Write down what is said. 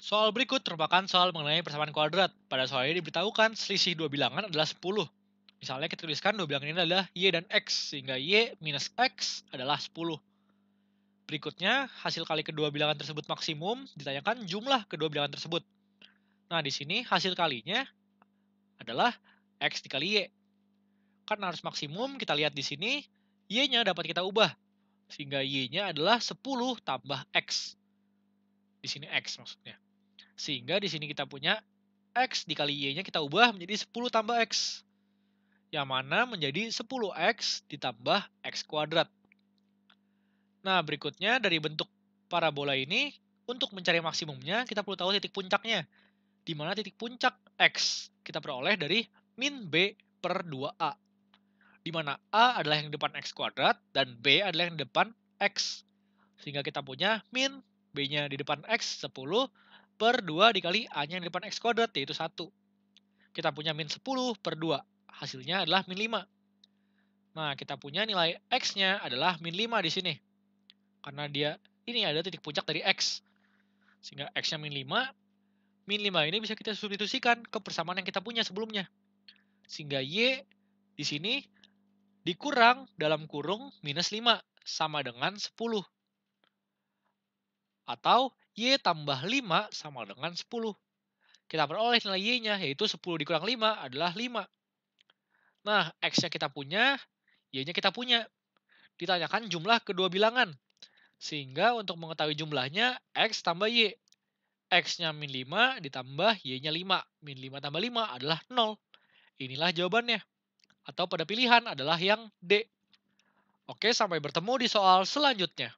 Soal berikut merupakan soal mengenai persamaan kuadrat. Pada soal ini diberitahukan selisih dua bilangan adalah 10. Misalnya kita tuliskan dua bilangan ini adalah Y dan X, sehingga Y minus X adalah 10. Berikutnya, hasil kali kedua bilangan tersebut maksimum ditanyakan jumlah kedua bilangan tersebut. Nah, di sini hasil kalinya adalah X dikali Y. Karena harus maksimum, kita lihat di sini, Y-nya dapat kita ubah. Sehingga Y-nya adalah 10 tambah X. Di sini X maksudnya. Sehingga di sini kita punya X dikali Y-nya kita ubah menjadi 10 tambah X. Yang mana menjadi 10X ditambah X kuadrat. Nah, berikutnya dari bentuk parabola ini, untuk mencari maksimumnya, kita perlu tahu titik puncaknya. Di mana titik puncak X kita peroleh dari min B per 2A. Di mana A adalah yang depan X kuadrat dan B adalah yang depan X. Sehingga kita punya min B-nya di depan X 10, per 2 dikali A-nya yang di depan X kuadrat, yaitu 1. Kita punya min 10 per 2. Hasilnya adalah min 5. Nah, kita punya nilai X-nya adalah min 5 di sini. Karena dia ini ada titik puncak dari X. Sehingga X-nya min 5. Min 5 ini bisa kita substitusikan ke persamaan yang kita punya sebelumnya. Sehingga Y di sini dikurang dalam kurung minus 5 sama dengan 10. Atau Y tambah 5 sama dengan 10. Kita peroleh nilai Y-nya, yaitu 10 dikurang 5 adalah 5. Nah, X-nya kita punya, Y-nya kita punya. Ditanyakan jumlah kedua bilangan. Sehingga untuk mengetahui jumlahnya, X tambah Y. X-nya min 5 ditambah Y-nya 5. Min 5 tambah 5 adalah 0. Inilah jawabannya. Atau pada pilihan adalah yang D. Oke, sampai bertemu di soal selanjutnya.